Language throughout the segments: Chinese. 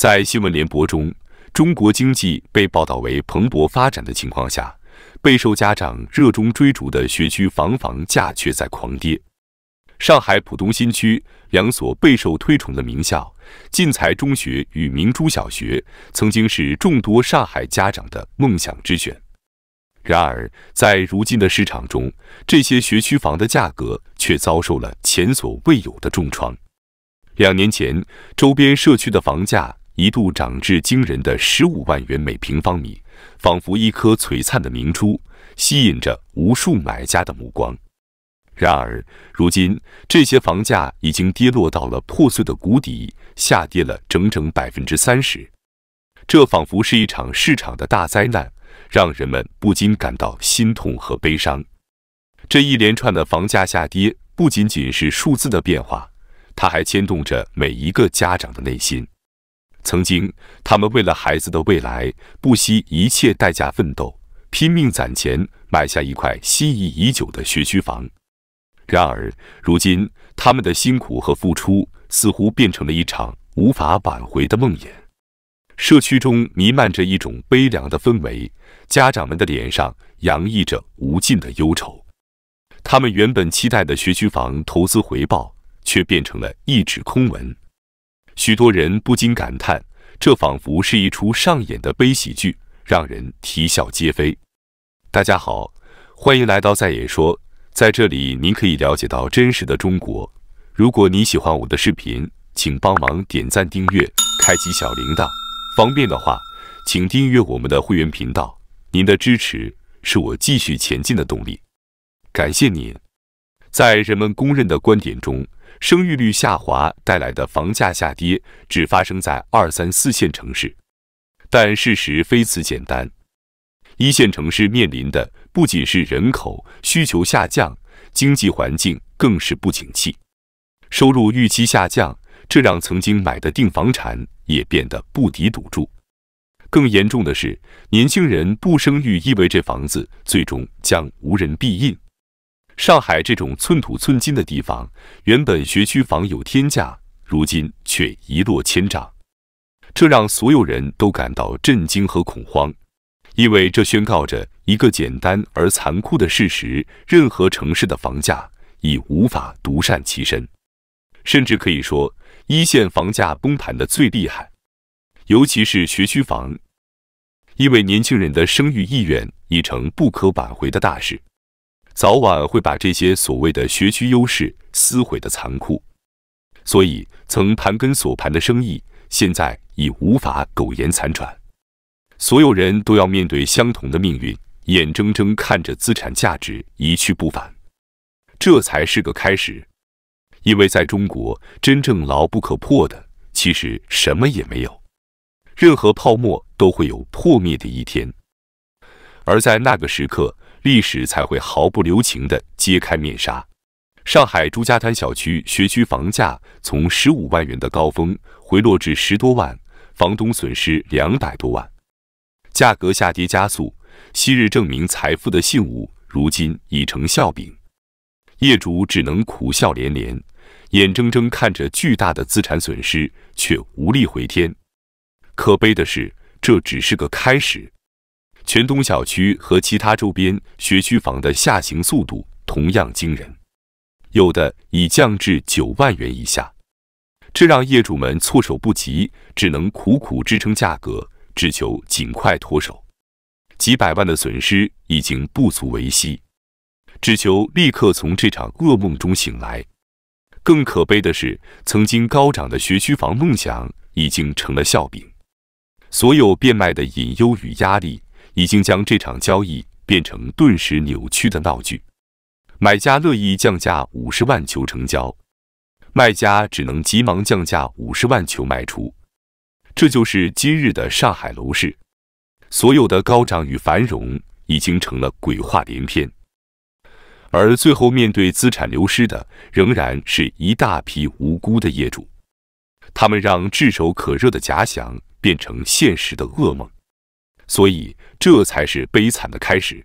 在新闻联播中，中国经济被报道为蓬勃发展的情况下，备受家长热衷追逐的学区房房价却在狂跌。上海浦东新区两所备受推崇的名校——进才中学与明珠小学，曾经是众多上海家长的梦想之选。然而，在如今的市场中，这些学区房的价格却遭受了前所未有的重创。两年前，周边社区的房价。一度涨至惊人的十五万元每平方米，仿佛一颗璀璨的明珠，吸引着无数买家的目光。然而，如今这些房价已经跌落到了破碎的谷底，下跌了整整百分之三十。这仿佛是一场市场的大灾难，让人们不禁感到心痛和悲伤。这一连串的房价下跌，不仅仅是数字的变化，它还牵动着每一个家长的内心。曾经，他们为了孩子的未来不惜一切代价奋斗，拼命攒钱买下一块心仪已久的学区房。然而，如今他们的辛苦和付出似乎变成了一场无法挽回的梦魇。社区中弥漫着一种悲凉的氛围，家长们的脸上洋溢着无尽的忧愁。他们原本期待的学区房投资回报，却变成了一纸空文。许多人不禁感叹，这仿佛是一出上演的悲喜剧，让人啼笑皆非。大家好，欢迎来到再演说，在这里您可以了解到真实的中国。如果你喜欢我的视频，请帮忙点赞、订阅、开启小铃铛。方便的话，请订阅我们的会员频道。您的支持是我继续前进的动力，感谢您。在人们公认的观点中。生育率下滑带来的房价下跌，只发生在二三四线城市，但事实非此简单。一线城市面临的不仅是人口需求下降，经济环境更是不景气，收入预期下降，这让曾经买的定房产也变得不敌赌注。更严重的是，年轻人不生育意味着房子最终将无人必应。上海这种寸土寸金的地方，原本学区房有天价，如今却一落千丈，这让所有人都感到震惊和恐慌，因为这宣告着一个简单而残酷的事实：任何城市的房价已无法独善其身，甚至可以说，一线房价崩盘的最厉害，尤其是学区房，因为年轻人的生育意愿已成不可挽回的大事。早晚会把这些所谓的学区优势撕毁的残酷，所以曾盘根索盘的生意，现在已无法苟延残喘。所有人都要面对相同的命运，眼睁睁看着资产价值一去不返。这才是个开始，因为在中国，真正牢不可破的其实什么也没有，任何泡沫都会有破灭的一天，而在那个时刻。历史才会毫不留情地揭开面纱。上海朱家滩小区学区房价从十五万元的高峰回落至十多万，房东损失两百多万。价格下跌加速，昔日证明财富的信物，如今已成笑柄。业主只能苦笑连连，眼睁睁看着巨大的资产损失，却无力回天。可悲的是，这只是个开始。全东小区和其他周边学区房的下行速度同样惊人，有的已降至九万元以下，这让业主们措手不及，只能苦苦支撑价格，只求尽快脱手。几百万的损失已经不足为惜，只求立刻从这场噩梦中醒来。更可悲的是，曾经高涨的学区房梦想已经成了笑柄，所有变卖的隐忧与压力。已经将这场交易变成顿时扭曲的闹剧，买家乐意降价五十万求成交，卖家只能急忙降价五十万求卖出。这就是今日的上海楼市，所有的高涨与繁荣已经成了鬼话连篇，而最后面对资产流失的，仍然是一大批无辜的业主，他们让炙手可热的假想变成现实的噩梦。所以，这才是悲惨的开始。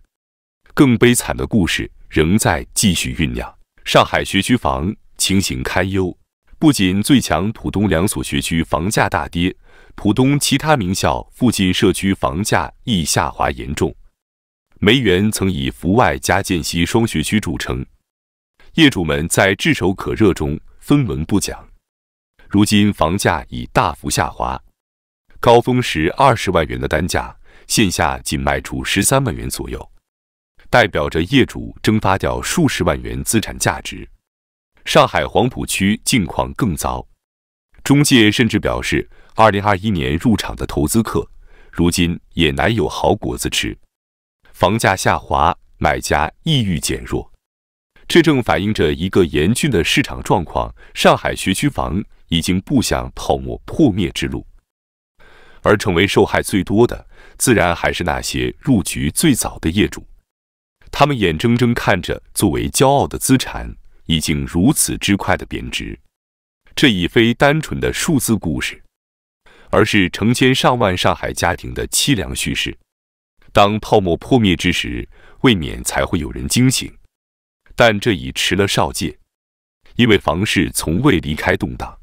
更悲惨的故事仍在继续酝酿。上海学区房情形堪忧，不仅最强浦东两所学区房价大跌，浦东其他名校附近社区房价亦下滑严重。梅园曾以福外加建西双学区著称，业主们在炙手可热中分文不讲，如今房价已大幅下滑，高峰时二十万元的单价。线下仅卖出十三万元左右，代表着业主蒸发掉数十万元资产价值。上海黄浦区境况更糟，中介甚至表示，二零二一年入场的投资客，如今也难有好果子吃。房价下滑，买家意欲减弱，这正反映着一个严峻的市场状况：上海学区房已经步向泡沫破灭之路。而成为受害最多的，自然还是那些入局最早的业主。他们眼睁睁看着作为骄傲的资产，已经如此之快的贬值。这已非单纯的数字故事，而是成千上万上海家庭的凄凉叙事。当泡沫破灭之时，未免才会有人惊醒。但这已迟了少界，因为房市从未离开动荡，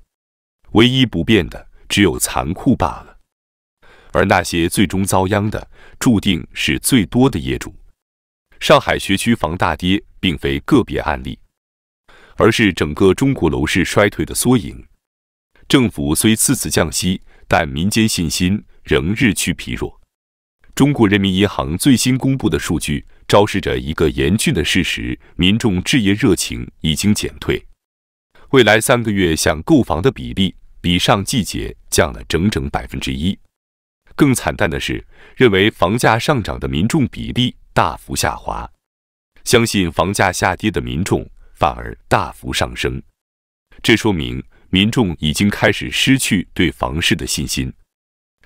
唯一不变的只有残酷罢了。而那些最终遭殃的，注定是最多的业主。上海学区房大跌，并非个别案例，而是整个中国楼市衰退的缩影。政府虽次次降息，但民间信心仍日趋疲弱。中国人民银行最新公布的数据，昭示着一个严峻的事实：民众置业热情已经减退。未来三个月想购房的比例，比上季节降了整整百分之一。更惨淡的是，认为房价上涨的民众比例大幅下滑，相信房价下跌的民众反而大幅上升。这说明民众已经开始失去对房市的信心，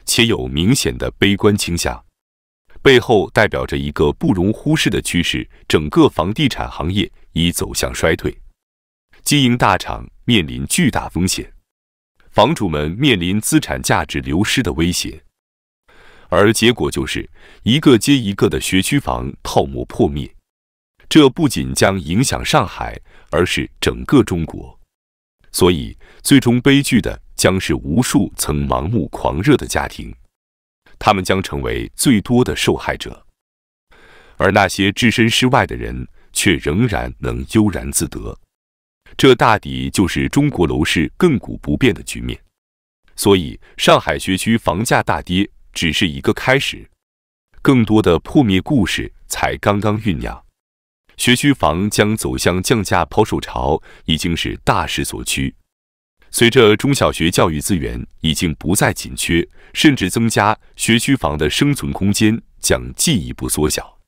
且有明显的悲观倾向。背后代表着一个不容忽视的趋势：整个房地产行业已走向衰退，经营大厂面临巨大风险，房主们面临资产价值流失的威胁。而结果就是一个接一个的学区房泡沫破灭，这不仅将影响上海，而是整个中国。所以，最终悲剧的将是无数曾盲目狂热的家庭，他们将成为最多的受害者。而那些置身事外的人却仍然能悠然自得，这大抵就是中国楼市亘古不变的局面。所以，上海学区房价大跌。只是一个开始，更多的破灭故事才刚刚酝酿。学区房将走向降价抛售潮，已经是大势所趋。随着中小学教育资源已经不再紧缺，甚至增加，学区房的生存空间将进一步缩小。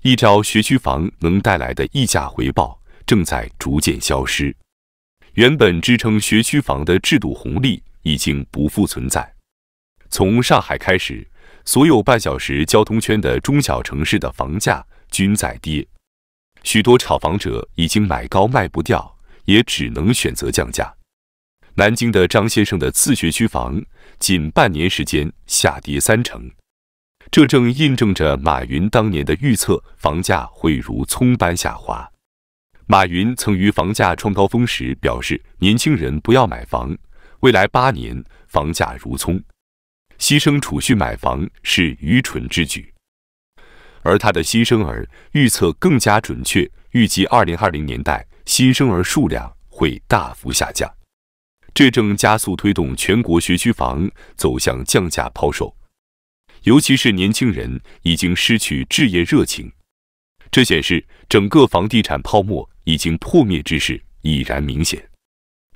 一招学区房能带来的溢价回报正在逐渐消失，原本支撑学区房的制度红利已经不复存在。从上海开始，所有半小时交通圈的中小城市的房价均在跌，许多炒房者已经买高卖不掉，也只能选择降价。南京的张先生的次学区房，仅半年时间下跌三成，这正印证着马云当年的预测，房价会如葱般下滑。马云曾于房价创高峰时表示，年轻人不要买房，未来八年房价如葱。牺牲储蓄买房是愚蠢之举，而他的新生儿预测更加准确，预计二零二零年代新生儿数量会大幅下降。这正加速推动全国学区房走向降价抛售，尤其是年轻人已经失去置业热情。这显示整个房地产泡沫已经破灭之势已然明显。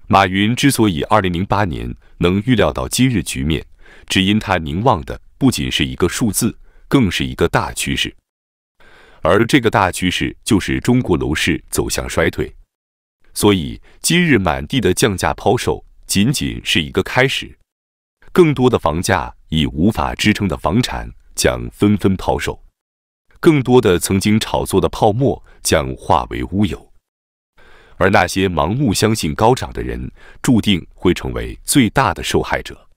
马云之所以二零零八年能预料到今日局面。只因他凝望的不仅是一个数字，更是一个大趋势，而这个大趋势就是中国楼市走向衰退。所以，今日满地的降价抛售仅仅是一个开始，更多的房价已无法支撑的房产将纷纷抛售，更多的曾经炒作的泡沫将化为乌有，而那些盲目相信高涨的人，注定会成为最大的受害者。